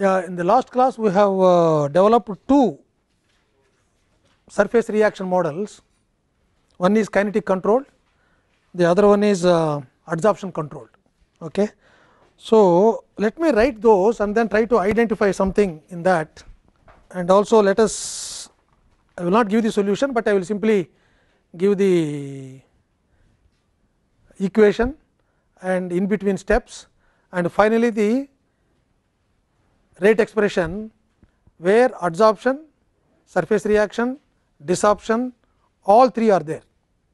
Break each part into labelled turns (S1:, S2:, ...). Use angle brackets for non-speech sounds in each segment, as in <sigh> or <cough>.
S1: uh, in the last class we have uh, developed two surface reaction models. One is kinetic controlled, the other one is uh, adsorption controlled. Okay. So, let me write those and then try to identify something in that and also let us I will not give the solution, but I will simply give the equation and in between steps and finally, the rate expression where adsorption, surface reaction, desorption all three are there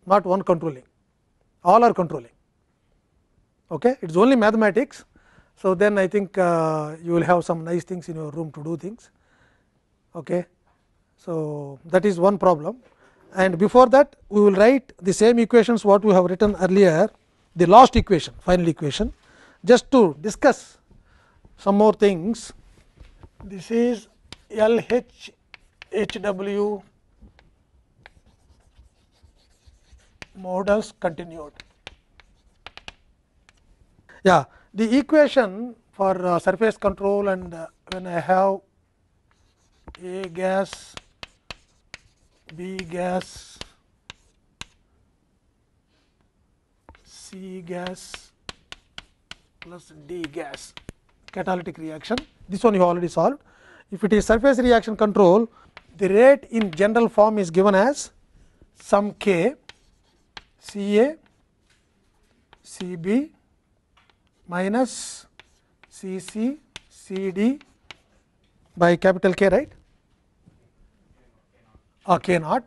S1: not one controlling all are controlling okay it is only mathematics so then i think uh, you will have some nice things in your room to do things okay so that is one problem and before that we will write the same equations what we have written earlier the last equation final equation just to discuss some more things this is LHHW models continued. Yeah, the equation for uh, surface control and uh, when I have A gas, B gas, C gas plus D gas catalytic reaction this one you already solved. If it is surface reaction control, the rate in general form is given as sum k C A C B minus C C C D by capital K right or K naught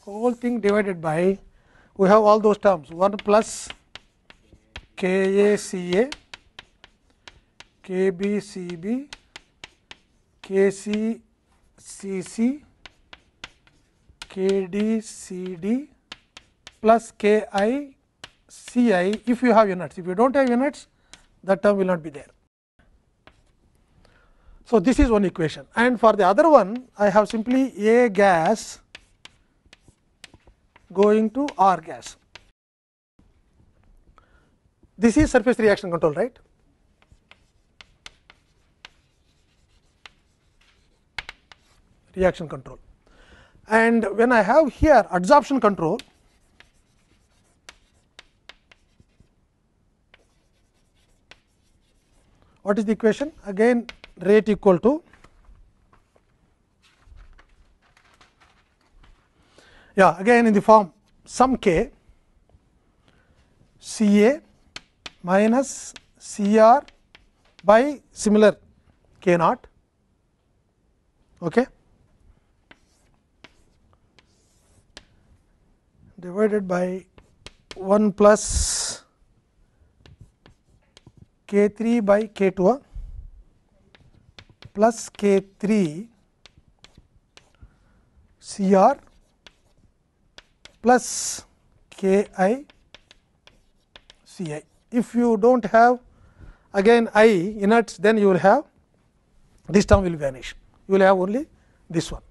S1: whole thing divided by we have all those terms 1 plus K A C A K B C B K C C C K D C D plus k i c i if you have units. If you do not have units, that term will not be there. So, this is one equation and for the other one, I have simply A gas going to R gas. This is surface reaction control, right. reaction control. And when I have here adsorption control, what is the equation? Again rate equal to yeah again in the form sum k C A minus C R by similar K naught. Okay. divided by 1 plus k 3 by k 2 plus k 3 C r plus k i C i. If you do not have again i inerts, then you will have this term will vanish, you will have only this one.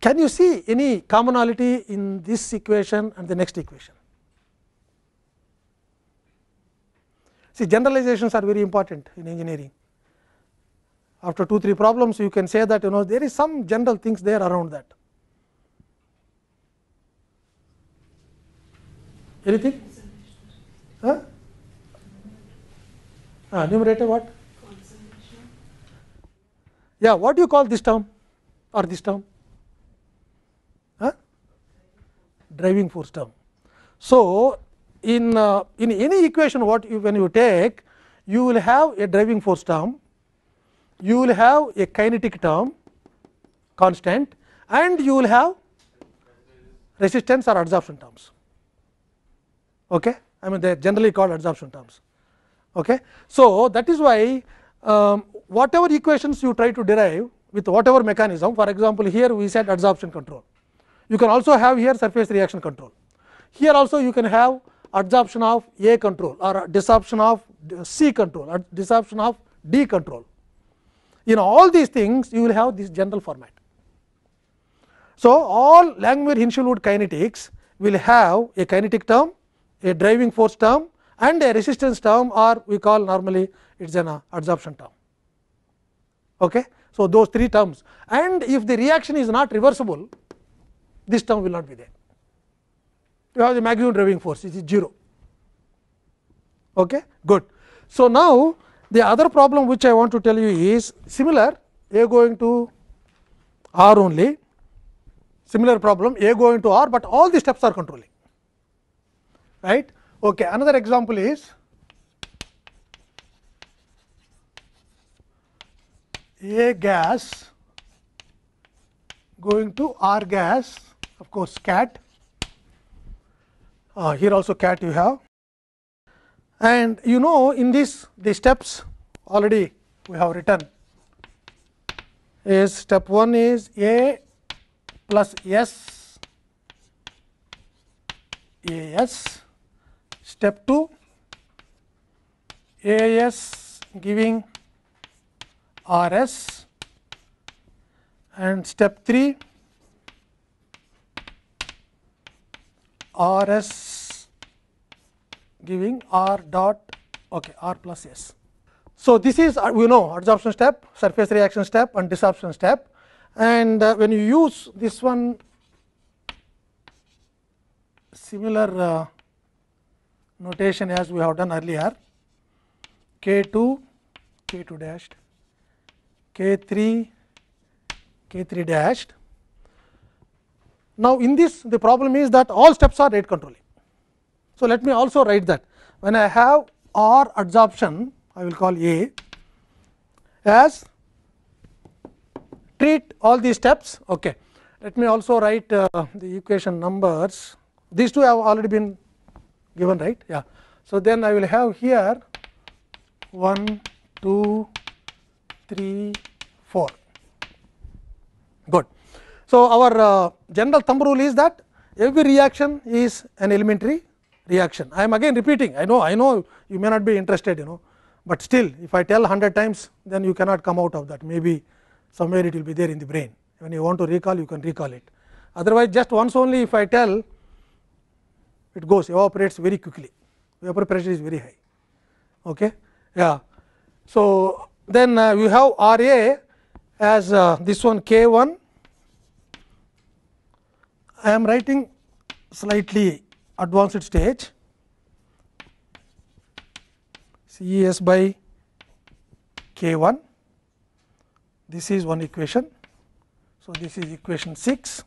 S1: Can you see any commonality in this equation and the next equation? See generalizations are very important in engineering. After 2, 3 problems you can say that you know there is some general things there around that. Anything? Huh? Ah, numerator what? Yeah, what do you call this term or this term? driving force term. So, in, uh, in any equation what you, when you take, you will have a driving force term, you will have a kinetic term constant and you will have resistance or adsorption terms. Okay? I mean they are generally called adsorption terms. Okay? So, that is why um, whatever equations you try to derive with whatever mechanism for example, here we said adsorption control. You can also have here surface reaction control. Here also you can have adsorption of A control or desorption of C control or desorption of D control. In all these things you will have this general format. So, all Langmuir Hinshelwood kinetics will have a kinetic term, a driving force term and a resistance term or we call normally it is an adsorption term. Okay? So, those three terms and if the reaction is not reversible this term will not be there. You have the maximum driving force it is 0. Okay? Good. So, now the other problem which I want to tell you is similar A going to R only, similar problem A going to R, but all the steps are controlling. Right? Okay. Another example is A gas going to R gas of course, cat. Uh, here also cat you have and you know in this the steps already we have written is step 1 is a plus s a s step 2 a s giving r s and step 3 R s giving R dot okay, R plus S. So, this is we uh, know adsorption step, surface reaction step and desorption step and uh, when you use this one similar uh, notation as we have done earlier k 2 k 2 dashed k 3 k 3 dashed now, in this the problem is that all steps are rate controlling. So, let me also write that when I have R adsorption I will call A as treat all these steps. Okay. Let me also write uh, the equation numbers. These two have already been given, right? Yeah. So, then I will have here 1, 2, 3, 4. Good. So, our general thumb rule is that every reaction is an elementary reaction. I am again repeating, I know, I know you may not be interested, you know, but still if I tell 100 times, then you cannot come out of that. Maybe somewhere it will be there in the brain. When you want to recall, you can recall it. Otherwise, just once only if I tell, it goes evaporates very quickly. Vapor pressure is very high. Okay? Yeah. So, then uh, you have R A as uh, this one K 1 I am writing slightly advanced stage C s by k 1 this is one equation. So, this is equation 6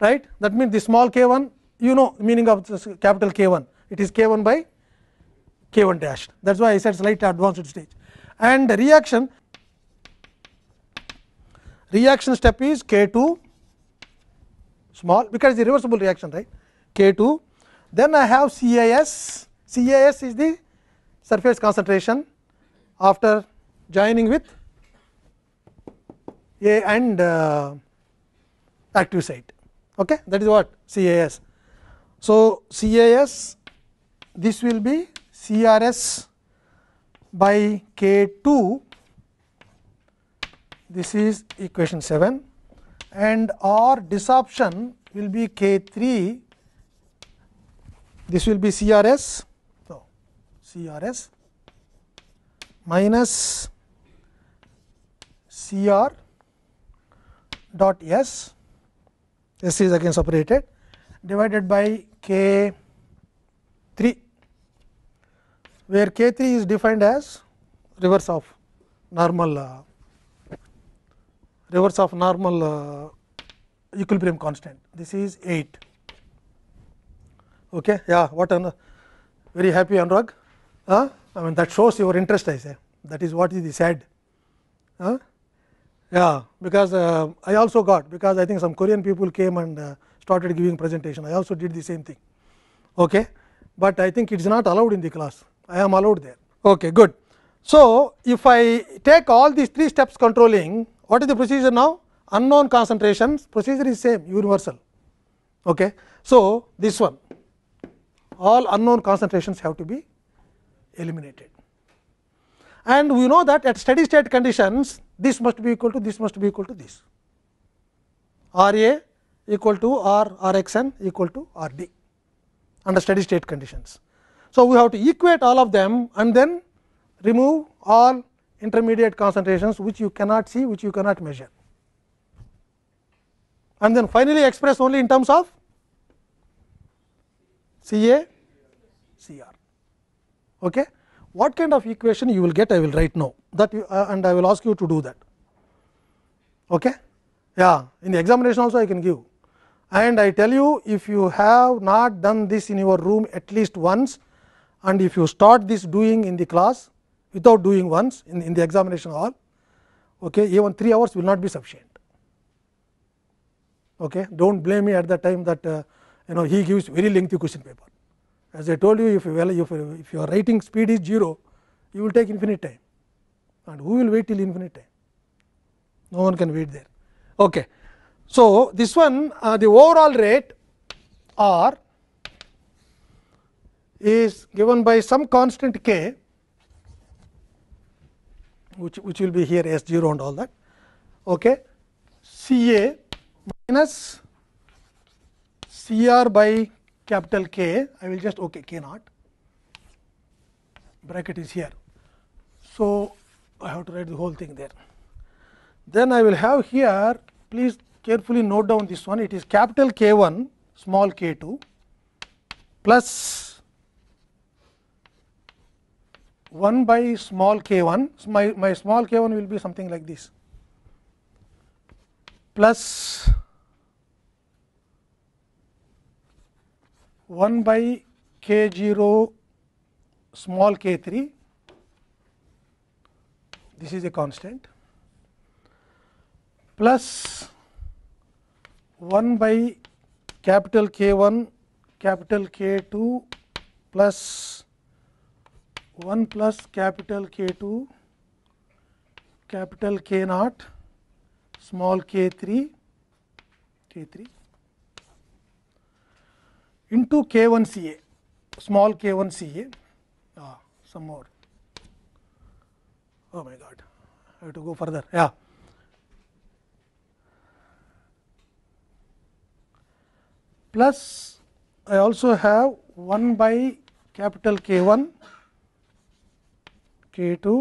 S1: right that means, the small k 1 you know meaning of this capital K 1 it is K 1 by K 1 dash that is why I said slightly advanced stage and reaction reaction step is K 2 small because it's a reversible reaction right K 2. Then I have C A S, C A S is the surface concentration after joining with A and uh, active site. Okay? That is what C A S. So, C A S this will be C R S by K 2 this is equation 7 and R desorption will be K 3, this will be C R S. So, C R S minus C R dot S, S is again separated divided by K 3, where K 3 is defined as reverse of normal uh, reverse of normal uh, equilibrium constant. This is 8. Okay, yeah, what an very happy Anurag. Huh? I mean that shows your interest. I say that is what he said. Huh? Yeah, because uh, I also got because I think some Korean people came and uh, started giving presentation. I also did the same thing. Okay, but I think it is not allowed in the class. I am allowed there. Okay, good. So, if I take all these three steps controlling what is the procedure now? Unknown concentrations procedure is same universal. Okay. So, this one all unknown concentrations have to be eliminated. And we know that at steady state conditions this must be equal to this must be equal to this R A equal to R R x n equal to R d under steady state conditions. So, we have to equate all of them and then remove all intermediate concentrations which you cannot see, which you cannot measure. And then finally, express only in terms of Ca, Cr. Okay? What kind of equation you will get, I will write now that you, uh, and I will ask you to do that. Okay? Yeah, in the examination also I can give. And I tell you, if you have not done this in your room at least once, and if you start this doing in the class, without doing once in, in the examination hall, okay, even 3 hours will not be sufficient. Okay. Do not blame me at the time that uh, you know he gives very lengthy question paper. As I told you, if, well, if, if your writing speed is 0, you will take infinite time and who will wait till infinite time? No one can wait there. Okay. So, this one uh, the overall rate r is given by some constant k which, which will be here S 0 and all that. Okay. C A minus C r by capital K, I will just okay, K naught bracket is here. So, I have to write the whole thing there. Then I will have here, please carefully note down this one, it is capital K 1 small k 2 plus 1 by small k 1, my, my small k 1 will be something like this plus 1 by k 0 small k 3, this is a constant plus 1 by capital K 1 capital K 2 plus one plus capital K two capital K not small K three K three into K one C A small K one C A some more oh my god i have to go further yeah plus i also have 1 by capital k1 k 2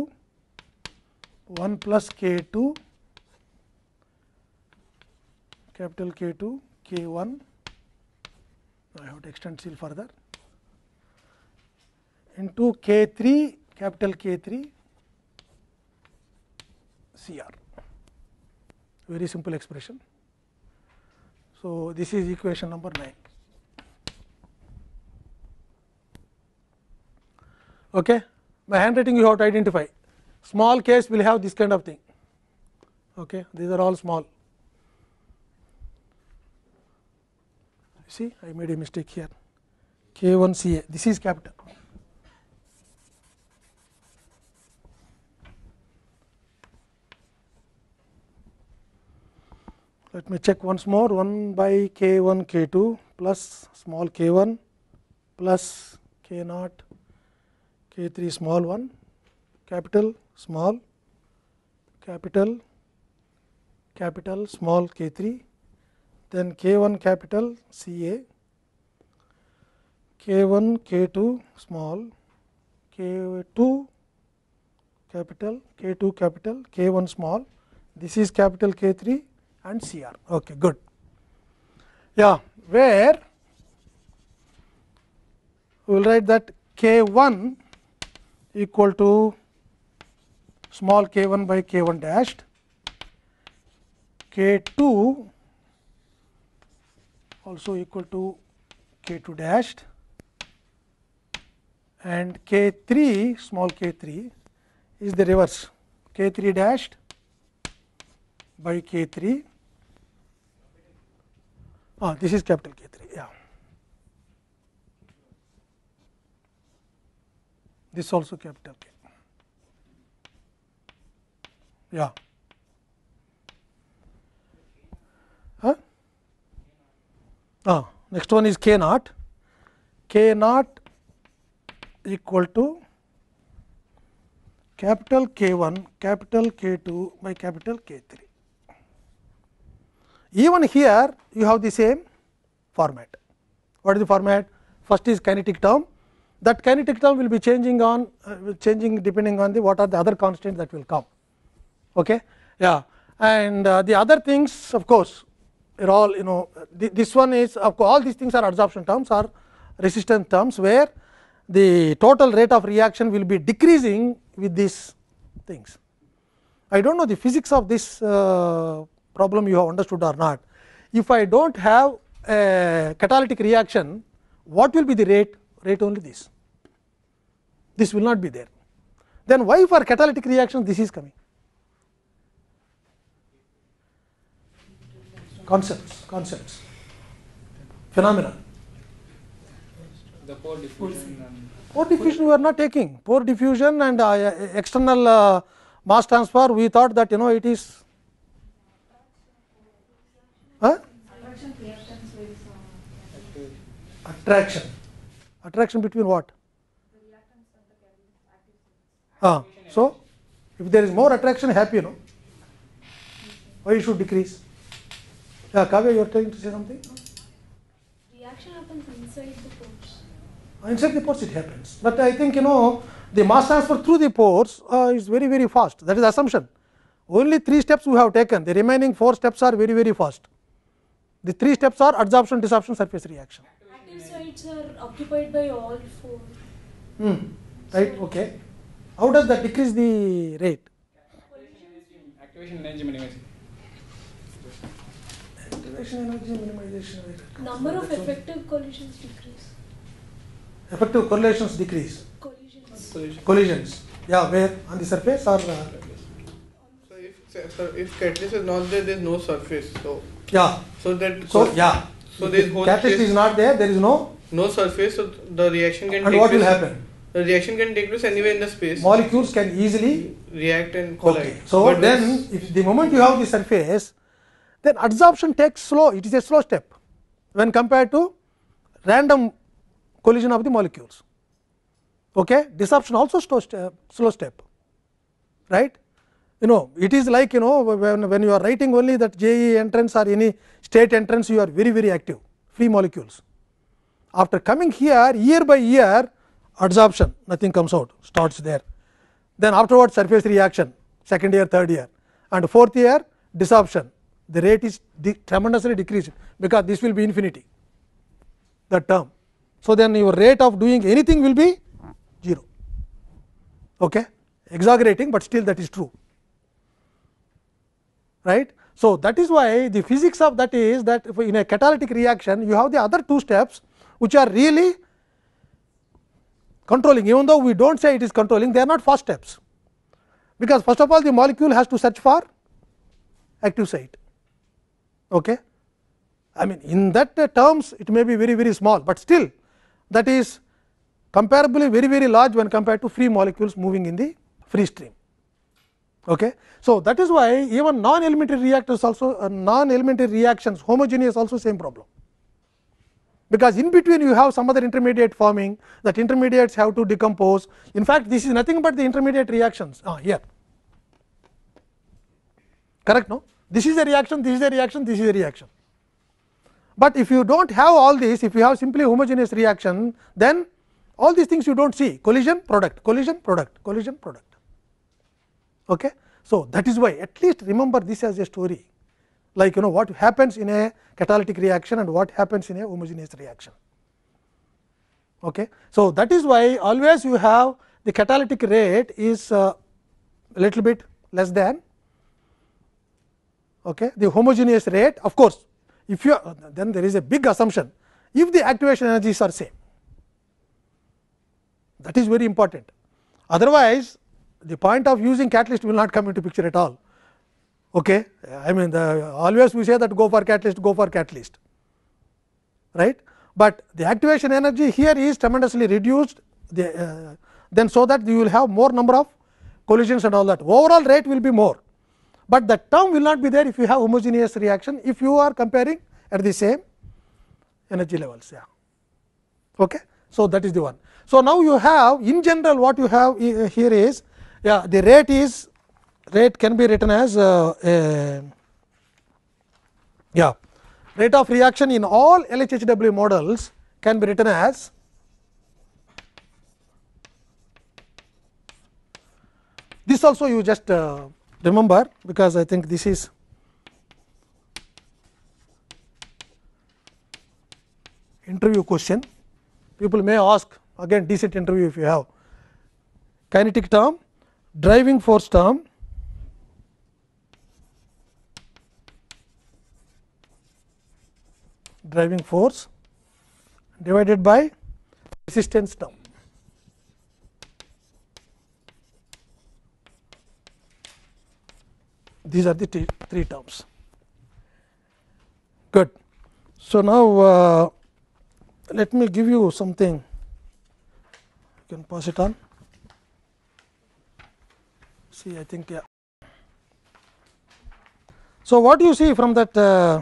S1: 1 plus k 2 capital K 2 K 1 I have to extend still further into K 3 capital K 3 C r very simple expression. So, this is equation number 9. Okay. by handwriting you have to identify small case will have this kind of thing okay these are all small see I made a mistake here K one C A this is capital let me check once more 1 by k one k two plus small k one plus k naught K 3 small 1 capital small capital capital small K 3 then K 1 capital C A K 1 K 2 small K 2 capital K 2 capital K 1 small this is capital K 3 and C r ok good. Yeah where we will write that K 1 equal to small k 1 by k 1 dashed, k 2 also equal to k 2 dashed and k 3 small k 3 is the reverse k 3 dashed by k 3 ah, this is capital K 3 yeah. this also capital K. Yeah. Huh? Ah, next one is K naught. K naught equal to capital K 1, capital K 2 by capital K 3. Even here you have the same format. What is the format? First is kinetic term, that kinetic term will be changing on uh, changing depending on the what are the other constants that will come okay yeah and uh, the other things of course are all you know th this one is of course all these things are adsorption terms or resistance terms where the total rate of reaction will be decreasing with these things. I do not know the physics of this uh, problem you have understood or not. If I do not have a catalytic reaction, what will be the rate? Rate only this. this will not be there. Then why for catalytic reaction this is coming? Concepts, concepts, phenomena. The pore diffusion. Pore diffusion we are not taking. Pore diffusion and uh, external uh, mass transfer, we thought that you know it is. Huh? Attraction. Attraction between what? Ah, so, if there is more attraction, happy, no? Why you should decrease? Yeah, Kavya, you are trying to say something? Reaction happens inside the pores. Uh, inside the pores it happens. But I think, you know, the mass transfer through the pores uh, is very, very fast. That is the assumption. Only three steps we have taken. The remaining four steps are very, very fast. The three steps are adsorption, desorption, surface reaction. Active sites are occupied by all four. Hmm. Right, okay. How does that decrease the rate? Activation energy minimization. Activation energy minimization rate. Number of effective collisions decrease. Effective correlations decrease. Collisions. Collisions. Yeah, where on the surface or? Uh, so if catalyst is not there, there is no surface. So yeah. So that so yeah. So catalyst is not there. There is no no surface. So the reaction can. And what will happen? The reaction can take place anywhere in the space. Molecules can easily react and collide. Okay. So but then, if the moment you have the surface, then adsorption takes slow. It is a slow step when compared to random collision of the molecules. Okay, desorption also slow step, slow step, right? You know, it is like you know when when you are writing only that JE entrance or any state entrance, you are very very active, free molecules. After coming here, year by year adsorption nothing comes out starts there. Then afterwards surface reaction second year third year and fourth year desorption the rate is de tremendously decreased because this will be infinity the term. So, then your rate of doing anything will be 0 okay exaggerating, but still that is true right. So, that is why the physics of that is that in a catalytic reaction you have the other two steps which are really controlling even though we do not say it is controlling they are not fast steps because first of all the molecule has to search for active site. Okay. I mean in that uh, terms it may be very very small, but still that is comparably very very large when compared to free molecules moving in the free stream. Okay. So, that is why even non elementary reactors also uh, non elementary reactions homogeneous also same problem because in between you have some other intermediate forming that intermediates have to decompose. In fact, this is nothing but the intermediate reactions ah, here correct no this is a reaction this is a reaction this is a reaction but if you don't have all this if you have simply homogeneous reaction then all these things you don't see collision product collision product collision product okay so that is why at least remember this as a story like you know what happens in a catalytic reaction and what happens in a homogeneous reaction. Okay. So, that is why always you have the catalytic rate is a uh, little bit less than okay, the homogeneous rate of course, if you are, then there is a big assumption if the activation energies are same that is very important otherwise the point of using catalyst will not come into picture at all Okay. I mean the, always we say that go for catalyst, go for catalyst, right. But the activation energy here is tremendously reduced the, uh, then so that you will have more number of collisions and all that overall rate will be more, but the term will not be there if you have homogeneous reaction if you are comparing at the same energy levels. Yeah. Okay. So, that is the one. So, now you have in general what you have uh, here is yeah, the rate is rate can be written as uh, a, yeah, rate of reaction in all LHHW models can be written as this also you just uh, remember because I think this is interview question people may ask again decent interview if you have kinetic term driving force term driving force divided by resistance term. These are the three terms. Good. So, now, uh, let me give you something, you can pass it on. See, I think, yeah. So, what do you see from that uh,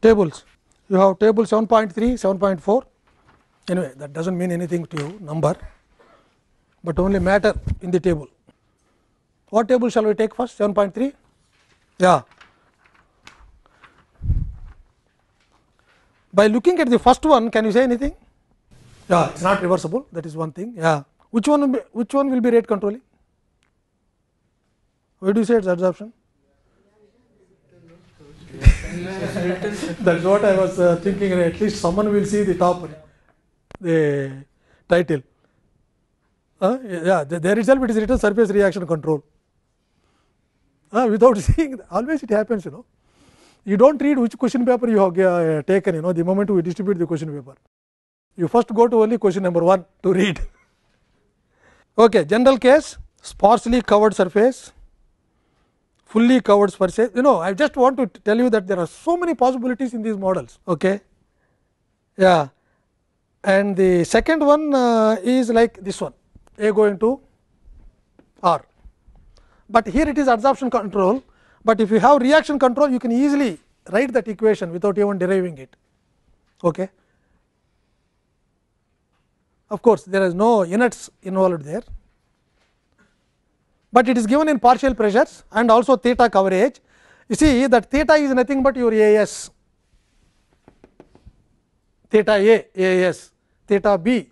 S1: tables? you have table 7.3, 7.4 anyway that does not mean anything to you number, but only matter in the table. What table shall we take first 7.3? Yeah. By looking at the first one can you say anything? Yeah, it is not reversible that is one thing. Yeah. Which one, be, which one will be rate controlling? Where do you say it is adsorption? That's what I was uh, thinking. At least someone will see the top, the title. Uh, yeah, there itself it is written surface reaction control. Uh, without seeing, always it happens, you know. You don't read which question paper you have uh, taken, you know, the moment we distribute the question paper. You first go to only question number one to read. okay, general case sparsely covered surface. fully covered surface. You know, I just want to tell you that there are so many possibilities in these models. Okay. Yeah. And the second one uh, is like this one, A going to R. But here it is adsorption control, but if you have reaction control, you can easily write that equation without even deriving it. Okay. Of course, there is no units involved there but it is given in partial pressures and also theta coverage. You see that theta is nothing but your A s, theta A, A s, theta B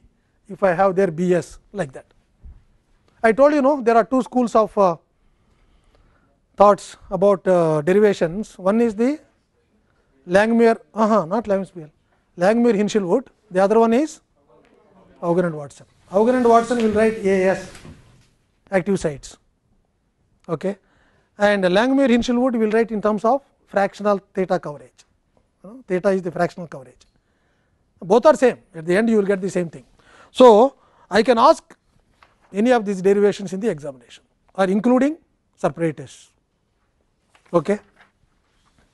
S1: if I have their B s like that. I told you know there are two schools of uh, thoughts about uh, derivations. One is the Langmuir, uh -huh, not Langmuir, Langmuir Hinshelwood, the other one is Auger and Watson. Auger and Watson will write A s active sites. Okay. And Langmuir Hinshelwood will write in terms of fractional theta coverage, you know, theta is the fractional coverage. Both are same, at the end you will get the same thing. So, I can ask any of these derivations in the examination or including separators. Okay.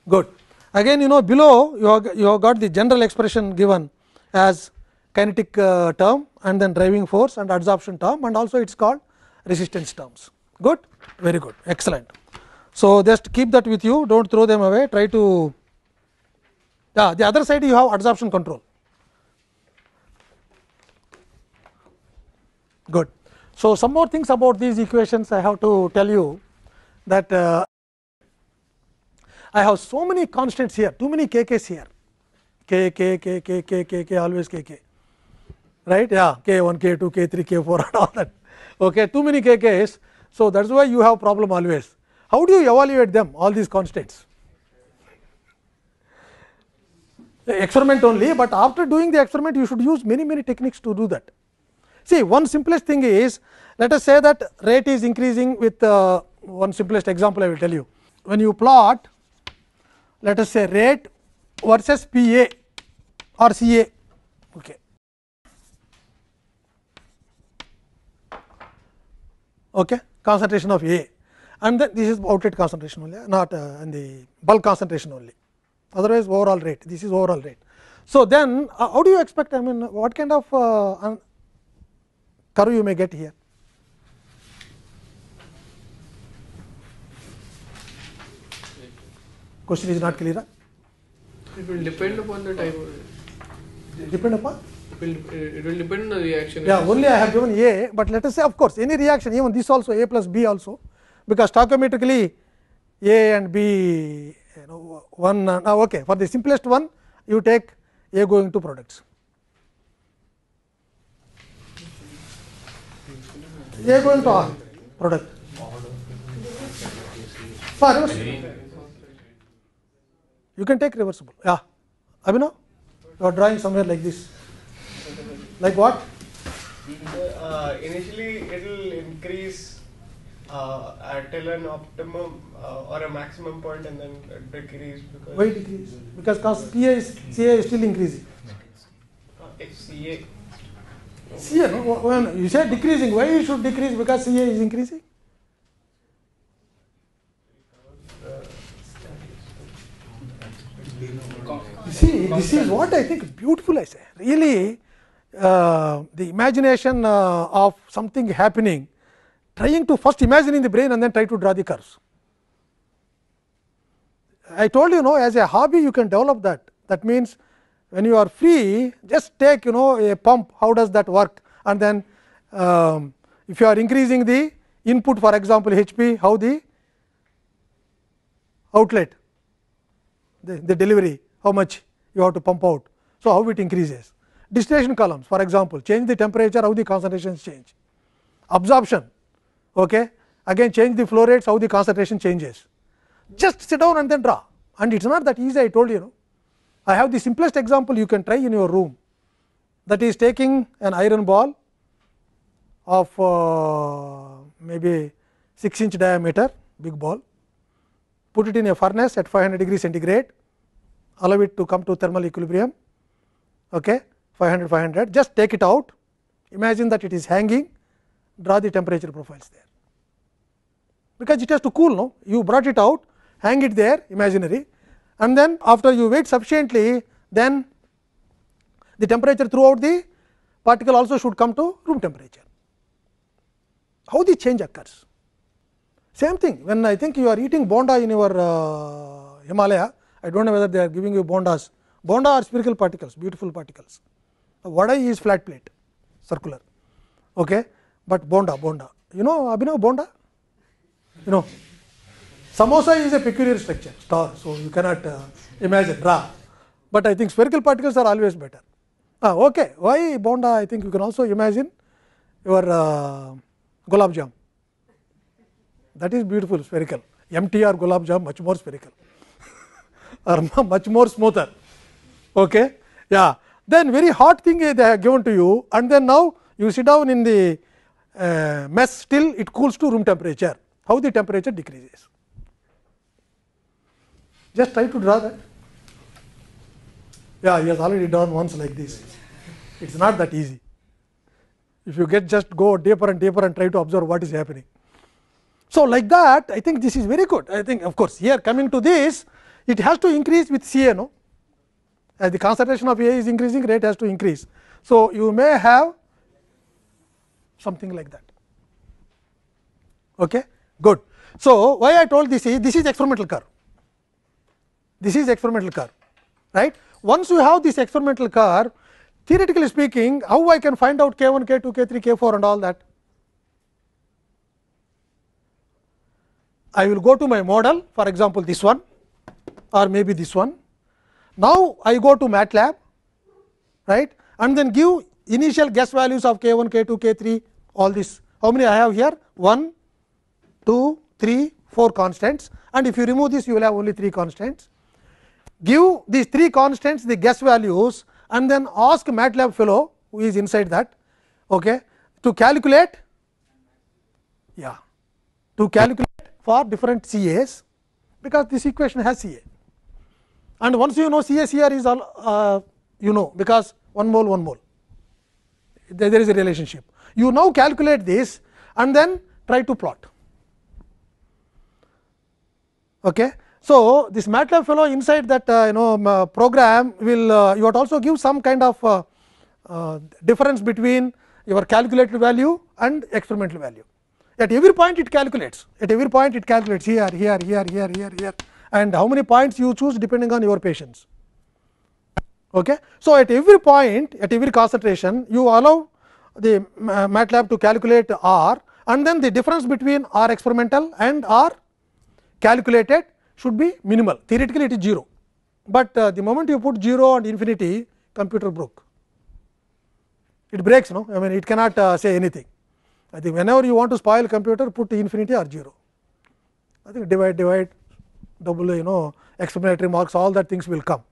S1: Good. Again, you know below you have, you have got the general expression given as kinetic uh, term and then driving force and adsorption term and also it is called resistance terms good very good excellent. So, just keep that with you do not throw them away try to yeah, the other side you have adsorption control good. So, some more things about these equations I have to tell you that uh, I have so many constants here too many k's here k k k k k k k always k k right yeah k 1 k 2 k 3 k 4 <laughs> and all that okay too many kk's k's so, that is why you have problem always. How do you evaluate them all these constants? experiment only, but after doing the experiment you should use many many techniques to do that. See one simplest thing is let us say that rate is increasing with uh, one simplest example I will tell you. When you plot let us say rate versus P A or C A. Okay. Okay. concentration of A and then this is outlet concentration only not uh, and the bulk concentration only otherwise overall rate this is overall rate. So, then uh, how do you expect I mean what kind of uh, curve you may get here. Question is not clear. It will depend upon the type of depend upon will, it will depend on the reaction. Yeah, only I have given A, but let us say of course any reaction even this also A plus B also because stoichiometrically A and B you know, one now okay for the simplest one you take A going to products. A going to R product. For You can take reversible. Yeah. i Abhinav, you are drawing somewhere like this. Like what? Uh, initially, it will increase uh, an optimum uh, or a maximum point and then decrease because. Why decrease? Because cost CA is, CA is still increasing. Uh, CA. CA, when you say decreasing, why you should decrease? Because CA is increasing? You see, this is what I think beautiful, I say. Really, uh, the imagination uh, of something happening, trying to first imagine in the brain and then try to draw the curves. I told you know as a hobby you can develop that. That means, when you are free just take you know a pump how does that work and then um, if you are increasing the input for example, HP how the outlet the, the delivery how much you have to pump out. So, how it increases distillation columns for example change the temperature how the concentrations change absorption okay again change the flow rates how the concentration changes just sit down and then draw and it's not that easy i told you know i have the simplest example you can try in your room that is taking an iron ball of uh, maybe 6 inch diameter big ball put it in a furnace at 500 degree centigrade allow it to come to thermal equilibrium okay 500 500 just take it out imagine that it is hanging draw the temperature profiles there because it has to cool no you brought it out hang it there imaginary and then after you wait sufficiently then the temperature throughout the particle also should come to room temperature. How the change occurs? Same thing when I think you are eating bonda in your uh, Himalaya, I do not know whether they are giving you bondas, bonda are spherical particles, beautiful particles. Vadai is flat plate, circular. Okay? But bonda, bonda. You know Abhinav bonda? You know. Samosa is a peculiar structure, star, so you cannot uh, imagine, ra. But I think spherical particles are always better. Ah, okay. Why bonda? I think you can also imagine your uh, gulab jam. That is beautiful, spherical. MT or gulab jam, much more spherical or much more smoother. Okay? Yeah. then very hot thing eh, they have given to you and then now you sit down in the uh, mess till it cools to room temperature, how the temperature decreases. Just try to draw that. Yeah, he has already done once like this. It is not that easy. If you get just go deeper and deeper and try to observe what is happening. So, like that I think this is very good. I think of course, here coming to this it has to increase with C A no as uh, the concentration of A is increasing rate has to increase. So, you may have something like that. Okay? Good. So, why I told this is this is experimental curve. This is experimental curve, right? Once you have this experimental curve, theoretically speaking, how I can find out k 1, k 2, k 3, k 4 and all that? I will go to my model, for example, this one or maybe this one now, I go to MATLAB right and then give initial guess values of k 1, k 2, k 3 all this. How many I have here 1, 2, 3, 4 constants and if you remove this you will have only 3 constants. Give these 3 constants the guess values and then ask MATLAB fellow who is inside that okay, to calculate yeah to calculate for different A's, because this equation has CA and once you know CACR is all uh, you know because 1 mole 1 mole there, there is a relationship. You now calculate this and then try to plot. Okay. So, this MATLAB fellow inside that uh, you know um, uh, program will uh, you would also give some kind of uh, uh, difference between your calculated value and experimental value. At every point it calculates, at every point it calculates here, here, here, here, here, here and how many points you choose depending on your patients. Okay. So, at every point at every concentration you allow the MATLAB to calculate R and then the difference between R experimental and R calculated should be minimal theoretically it is 0, but uh, the moment you put 0 and infinity computer broke it breaks no I mean it cannot uh, say anything I think whenever you want to spoil computer put infinity or 0 I think divide divide double you know explanatory marks all that things will come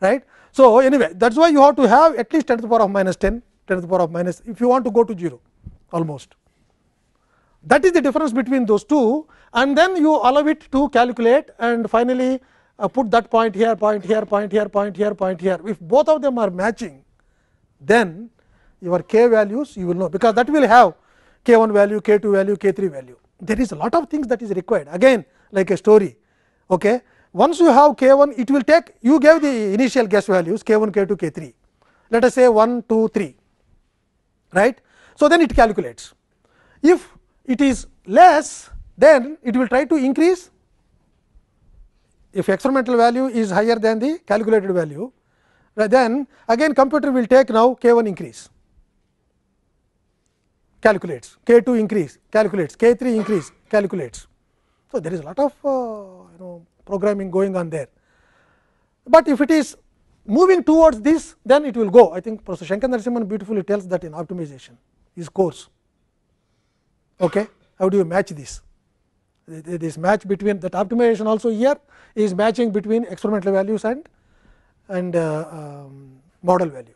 S1: right. So, anyway that is why you have to have at least 10 to the power of minus 10, 10 to the power of minus if you want to go to 0 almost. That is the difference between those two and then you allow it to calculate and finally, uh, put that point here, point here, point here, point here, point here. If both of them are matching, then your k values you will know because that will have k 1 value, k 2 value, k 3 value. There is a lot of things that is required again like a story Okay. Once you have k 1, it will take you gave the initial guess values k 1, k 2, k 3, let us say 1, 2, 3, right. So, then it calculates. If it is less, then it will try to increase if experimental value is higher than the calculated value, then again computer will take now k 1 increase calculates, k 2 increase calculates, k 3 increase calculates. So, there is a lot of uh, you know programming going on there, but if it is moving towards this then it will go. I think Professor Shankar Narasimhan beautifully tells that in optimization his course. Okay. How do you match this? This match between that optimization also here is matching between experimental values and and uh, um, model value.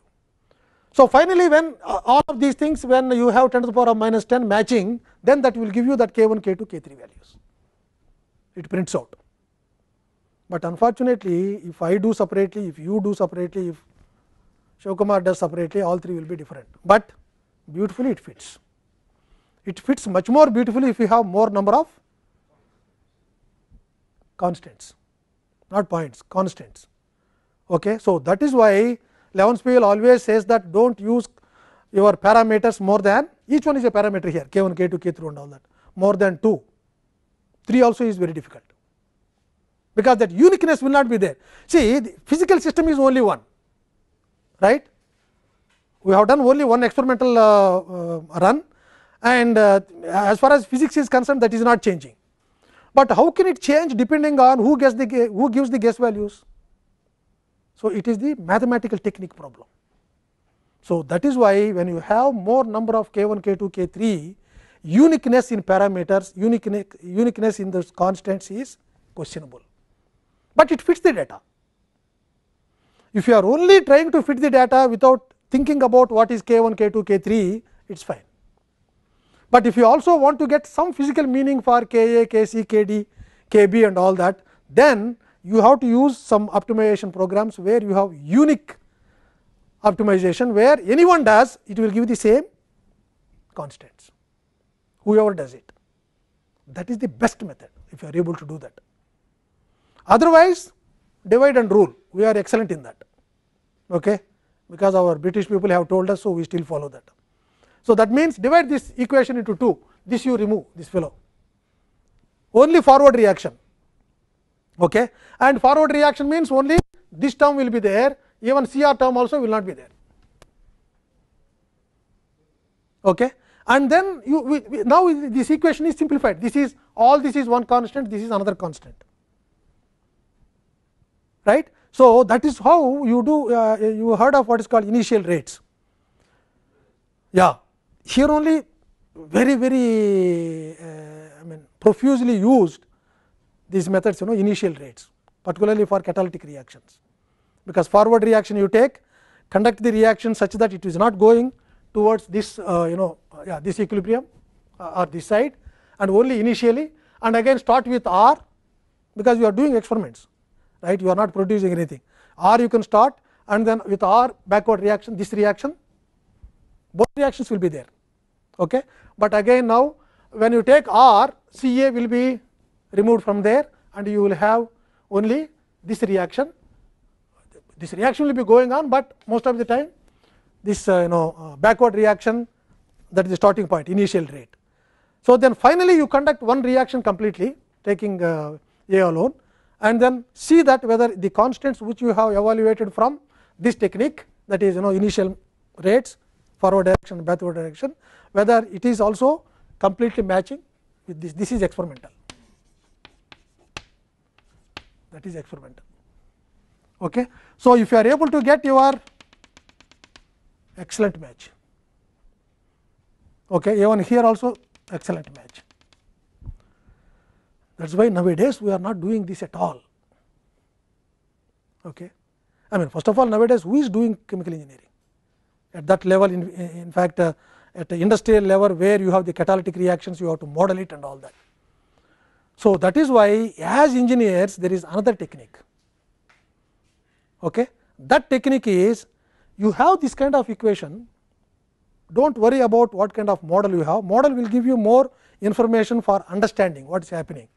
S1: So, finally, when uh, all of these things when you have 10 to the power of minus 10 matching then that will give you that k 1 k 2 k 3 values it prints out. But unfortunately, if I do separately, if you do separately, if Shivkumar does separately, all three will be different, but beautifully it fits. It fits much more beautifully if you have more number of constants, not points, constants. Okay? So, that is why Levenspiegel always says that do not use your parameters more than each one is a parameter here k 1, k 2, k 3 and all that more than 2. 3 also is very difficult, because that uniqueness will not be there. See, the physical system is only one, right. We have done only one experimental uh, uh, run and uh, as far as physics is concerned that is not changing. But how can it change depending on who gets the who gives the guess values? So, it is the mathematical technique problem. So, that is why when you have more number of k 1, k 2, k 3 uniqueness in parameters, uniqueness, uniqueness in those constants is questionable, but it fits the data. If you are only trying to fit the data without thinking about what is k 1, k 2, k 3, it is fine. But if you also want to get some physical meaning for k a, k c, k d, k b and all that, then you have to use some optimization programs where you have unique optimization, where anyone does it will give the same constants whoever does it. That is the best method if you are able to do that. Otherwise, divide and rule, we are excellent in that, okay? because our British people have told us, so we still follow that. So, that means divide this equation into two, this you remove this fellow, only forward reaction. Okay? And forward reaction means only this term will be there, even C r term also will not be there. Okay? and then you we, we, now this equation is simplified this is all this is one constant this is another constant right so that is how you do uh, you heard of what is called initial rates yeah here only very very uh, i mean profusely used these methods you know initial rates particularly for catalytic reactions because forward reaction you take conduct the reaction such that it is not going towards this uh, you know uh, yeah, this equilibrium or this side and only initially and again start with R because you are doing experiments, right? You are not producing anything. R you can start and then with R backward reaction, this reaction, both reactions will be there. Okay? But again now, when you take R, Ca will be removed from there and you will have only this reaction. This reaction will be going on, but most of the time this uh, you know uh, backward reaction that is the starting point initial rate. So, then finally, you conduct one reaction completely taking uh, A alone and then see that whether the constants which you have evaluated from this technique that is you know initial rates forward direction backward direction whether it is also completely matching with this this is experimental that is experimental okay so if you are able to get your excellent match okay, A 1 here also excellent match. That is why nowadays we are not doing this at all. Okay. I mean first of all nowadays who is doing chemical engineering? At that level in, in fact, uh, at the industrial level where you have the catalytic reactions you have to model it and all that. So, that is why as engineers there is another technique. Okay. That technique is you have this kind of equation do not worry about what kind of model you have. Model will give you more information for understanding what is happening.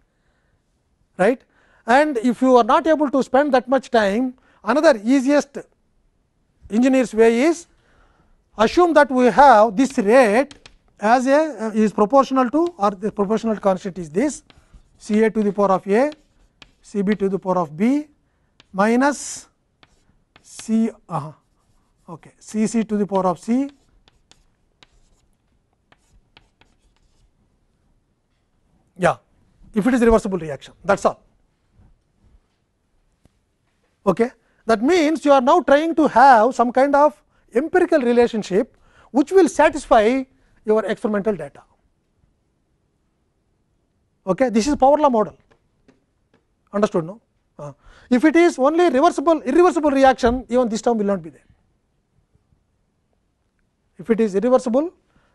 S1: right? And if you are not able to spend that much time, another easiest engineer's way is assume that we have this rate as a uh, is proportional to or the proportional constant is this C a to the power of a, C b to the power of b minus C uh, okay, C c to the power of c yeah if it is reversible reaction that is all. Okay. That means, you are now trying to have some kind of empirical relationship, which will satisfy your experimental data. Okay. This is power law model understood no. Uh, if it is only reversible irreversible reaction even this term will not be there. If it is irreversible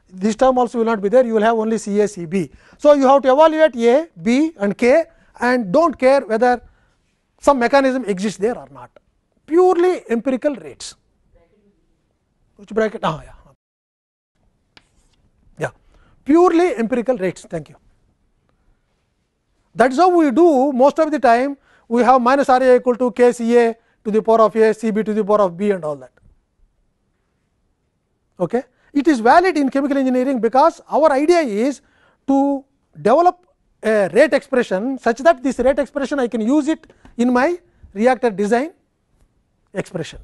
S1: this term also will not be there you will have only C A C B. So, you have to evaluate A, B and K and do not care whether some mechanism exists there or not purely empirical rates which bracket ah, yeah. yeah purely empirical rates thank you that is how we do most of the time we have minus r a equal to k c a to the power of a c b to the power of b and all that okay it is valid in chemical engineering because our idea is to develop a rate expression such that this rate expression I can use it in my reactor design expression.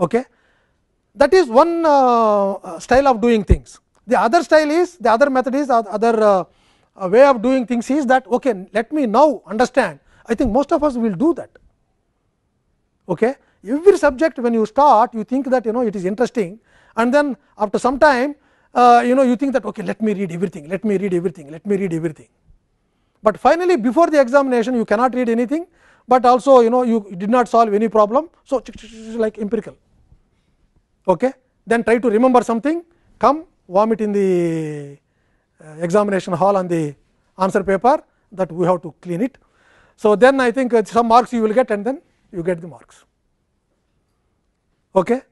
S1: Okay. That is one uh, style of doing things. The other style is the other method is other uh, uh, way of doing things is that okay let me now understand i think most of us will do that okay every subject when you start you think that you know it is interesting and then after some time uh, you know you think that okay let me read everything let me read everything let me read everything but finally before the examination you cannot read anything but also you know you did not solve any problem so like empirical okay then try to remember something come vomit in the uh, examination hall on the answer paper that we have to clean it so then i think uh, some marks you will get and then you get the marks okay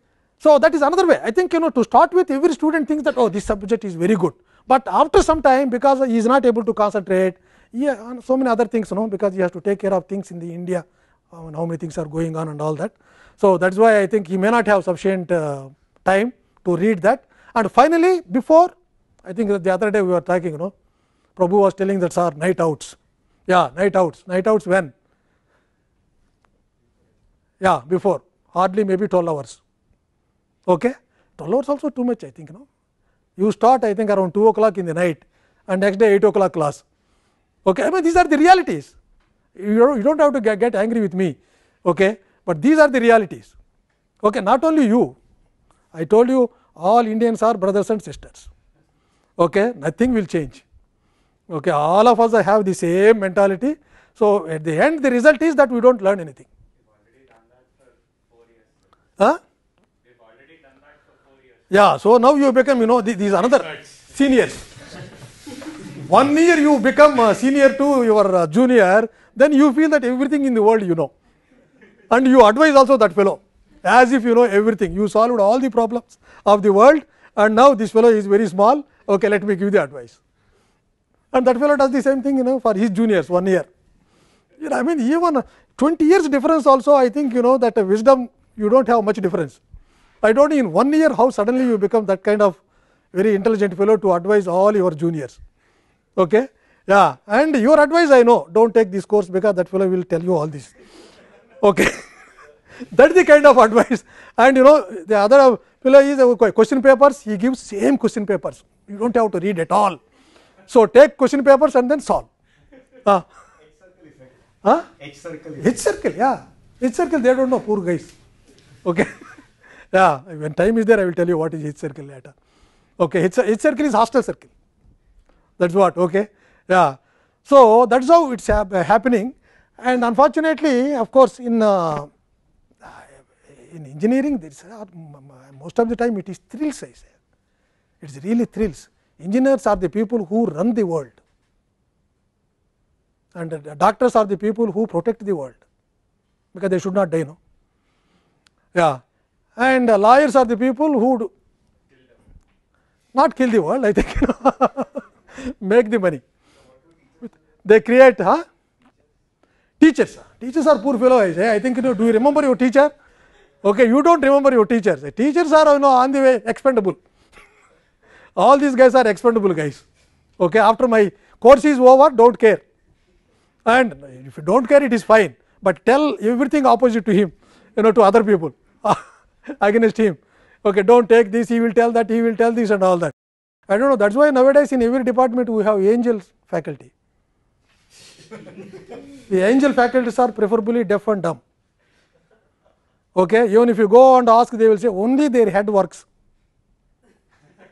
S1: so, that is another way I think you know to start with every student thinks that oh this subject is very good, but after some time because he is not able to concentrate yeah, uh, so many other things you know because he has to take care of things in the India uh, and how many things are going on and all that. So, that is why I think he may not have sufficient uh, time to read that and finally, before I think the other day we were talking you know Prabhu was telling that sir night outs yeah night outs night outs when yeah before hardly maybe 12 hours Okay? 12 hours also too much I think no. You start I think around 2 o'clock in the night and next day 8 o'clock class. Okay? I mean these are the realities. You don't, you don't have to get, get angry with me. Okay? But these are the realities. Okay? Not only you, I told you all Indians are brothers and sisters. Okay? Nothing will change. Okay? All of us have the same mentality. So, at the end the result is that we do not learn anything. Huh? Yeah, so now you become, you know, th these another right. seniors. <laughs> One year you become a senior to your uh, junior, then you feel that everything in the world you know. And you advise also that fellow as if you know everything. You solved all the problems of the world and now this fellow is very small, okay, let me give the advice. And that fellow does the same thing you know for his juniors one year. You know, I mean even uh, 20 years difference also I think you know that wisdom you do not have much difference. I don't in one year how suddenly you become that kind of very intelligent fellow to advise all your juniors. Okay? Yeah, and your advice I know, don't take this course because that fellow will tell you all this. Okay. <laughs> that is the kind of advice. And you know, the other fellow is question papers, he gives same question papers. You don't have to read at all. So, take question papers and then solve. Uh, H circle H circle. H circle, yeah. H circle, they don't know, poor guys. Okay. Yeah, when time is there, I will tell you what is H circle later. Okay, Hitch, circle is hostile circle. That's what. Okay, yeah. So that's how it's hap uh, happening, and unfortunately, of course, in uh, in engineering, there's uh, most of the time it is thrills. I say, it's really thrills. Engineers are the people who run the world, and uh, doctors are the people who protect the world, because they should not die. No, yeah. and lawyers are the people who do not kill the world, I think you know, make the money. They create, huh? Teachers, teachers are poor fellow fellows. I think you know, do you remember your teacher? Okay, you don't remember your teachers. Teachers are you know on the way expendable. All these guys are expendable guys. Okay, after my course is over, don't care. And if you don't care, it is fine. But tell everything opposite to him, you know, to other people. <laughs> against him. Okay, do not take this, he will tell that, he will tell this and all that. I do not know that is why nowadays in every department we have angels faculty. the angel faculties are preferably deaf and dumb. Okay, even if you go and ask they will say only their head works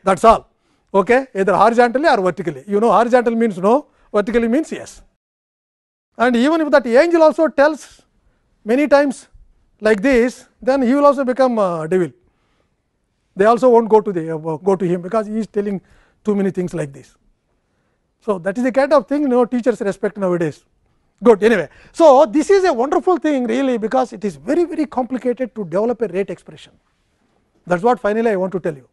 S1: that is all okay either horizontally or vertically you know horizontal means no vertically means yes and even if that angel also tells many times like this, then he will also become a devil. They also won't go to the uh, go to him because he is telling too many things like this. So, that is the kind of thing you know teachers respect nowadays. Good anyway. So, this is a wonderful thing really because it is very very complicated to develop a rate expression. That is what finally, I want to tell you.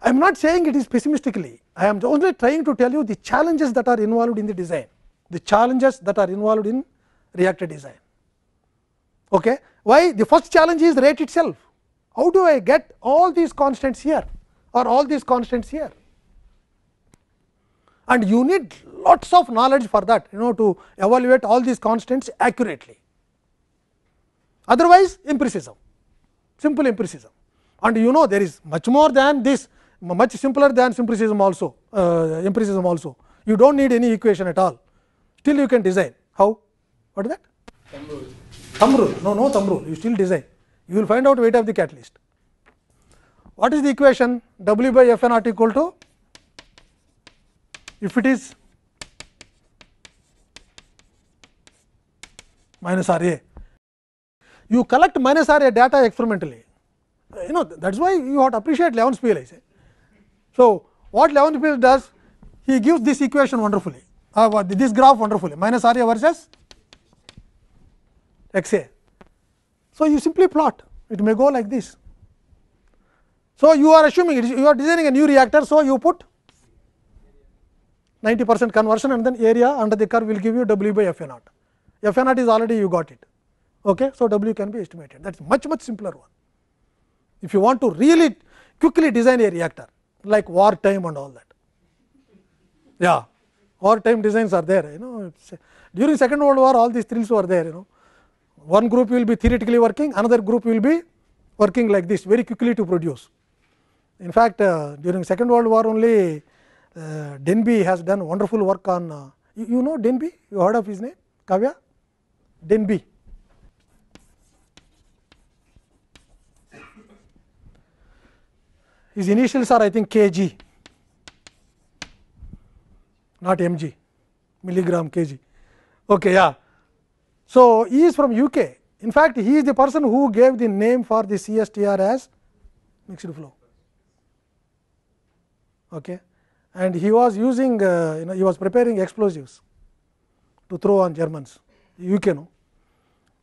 S1: I am not saying it is pessimistically, I am only trying to tell you the challenges that are involved in the design, the challenges that are involved in reactor design. Okay? Why? The first challenge is rate itself. How do I get all these constants here or all these constants here? And you need lots of knowledge for that, you know, to evaluate all these constants accurately. Otherwise, empiricism, simple empiricism. And you know, there is much more than this, much simpler than empiricism also, uh, empiricism also. You do not need any equation at all, still you can design. How? What is that? thumb rule, no, no thumb rule, you still design. You will find out weight of the catalyst. What is the equation? W by F n naught equal to, if it is minus R A. You collect minus R A data experimentally. You know, thats why you have to appreciate Levenspiel, I say. So, what Levenspiel does? He gives this equation wonderfully, uh, this graph wonderfully, minus R A versus x a. So, you simply plot it may go like this. So, you are assuming it is, you are designing a new reactor. So, you put 90 percent conversion and then area under the curve will give you W by F a naught. F a naught is already you got it. Okay? So, W can be estimated that is much much simpler one. If you want to really quickly design a reactor like war time and all that. Yeah, war time designs are there you know during second world war all these thrills were there you know one group will be theoretically working, another group will be working like this very quickly to produce. In fact, uh, during second world war only uh, Denby has done wonderful work on, uh, you, you know Denby, you heard of his name, Kavya? Denby. His initials are I think kg, not mg, milligram kg. Okay, yeah. So, he is from UK. In fact, he is the person who gave the name for the CSTR as mixed flow. Okay. And he was using, uh, you know, he was preparing explosives to throw on Germans, UK no.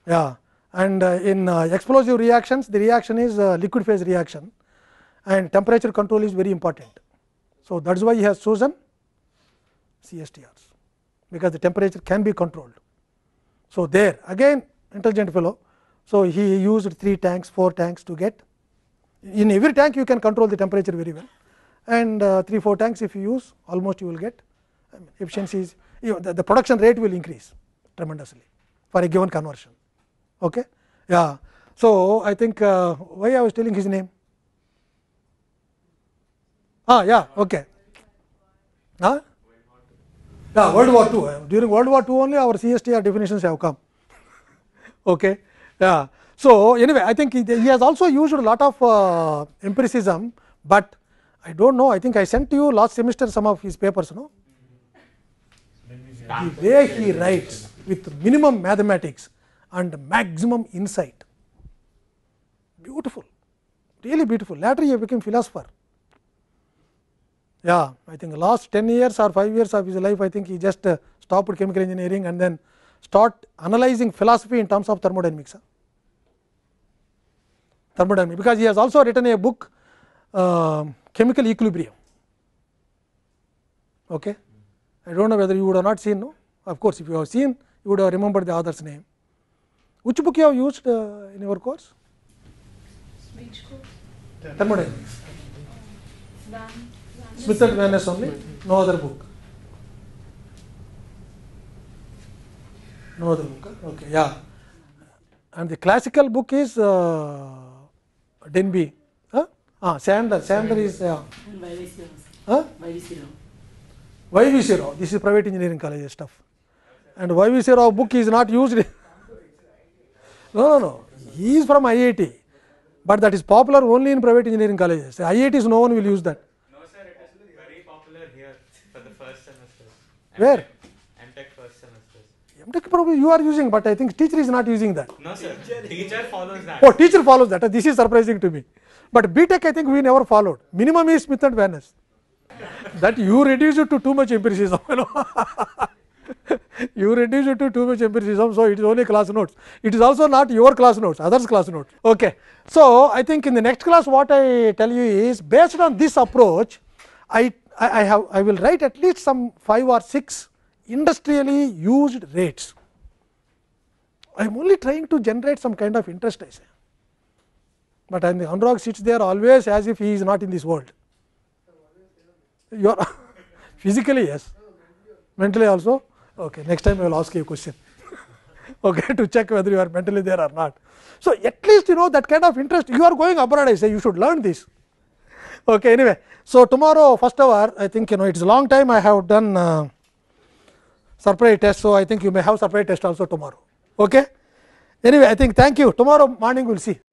S1: Yeah. And uh, in uh, explosive reactions, the reaction is uh, liquid phase reaction and temperature control is very important. So, that is why he has chosen CSTRs, because the temperature can be controlled. So, there again intelligent fellow. So, he used 3 tanks, 4 tanks to get in every tank you can control the temperature very well and uh, 3, 4 tanks if you use almost you will get efficiencies, you know, the, the production rate will increase tremendously for a given conversion. Okay? Yeah. So, I think uh, why I was telling his name? Ah, yeah, okay. Huh? Yeah, World War II. During World War II only our CSTR definitions have come. okay. Yeah. So, anyway, I think he, he has also used a lot of uh, empiricism, but I do not know. I think I sent to you last semester some of his papers. No? The way he writes with minimum mathematics and maximum insight. Beautiful, really beautiful. Later, he became philosopher. Yeah, I think last 10 years or 5 years of his life, I think he just uh, stopped chemical engineering and then start analyzing philosophy in terms of thermodynamics. Thermodynamics, because he has also written a book, uh, Chemical Equilibrium. Okay? I do not know whether you would have not seen, no? Of course, if you have seen, you would have remembered the author's name. Which book you have used uh, in your course? Speech course. Thermodynamics. Thermodynamics. Smith and Vanes only, no other book. No other book, okay, yeah. And the classical book is uh, Denby. Huh? Ah, Sander, Sander is. Uh, huh? YVC Rao. This is private engineering college stuff. And YVC Rao book is not used. <laughs> no, no, no. He is from IIT. But that is popular only in private engineering colleges. is no one will use that. Where? MTech first semester. MTech probably you are using, but I think teacher is not using that. No sir, teacher follows that. Oh, teacher follows that. This is surprising to me. But BTech I think we never followed. Minimum is Smith and Vaniss. that you reduce it to too much empiricism. You, know? you reduce it to too much empiricism, so it is only class notes. It is also not your class notes, others class notes. Okay. So, I think in the next class what I tell you is based on this approach, I I, I have I will write at least some 5 or 6 industrially used rates. I am only trying to generate some kind of interest I say, but and the Anurag sits there always as if he is not in this world. You are <laughs> physically yes, mentally also okay. Next time I will ask you a question <laughs> okay, to check whether you are mentally there or not. So, at least you know that kind of interest you are going abroad I say you should learn this. okay, anyway. So, tomorrow first hour I think you know its a long time I have done uh, separate test. So, I think you may have separate test also tomorrow. Okay. Anyway, I think thank you. Tomorrow morning we will see.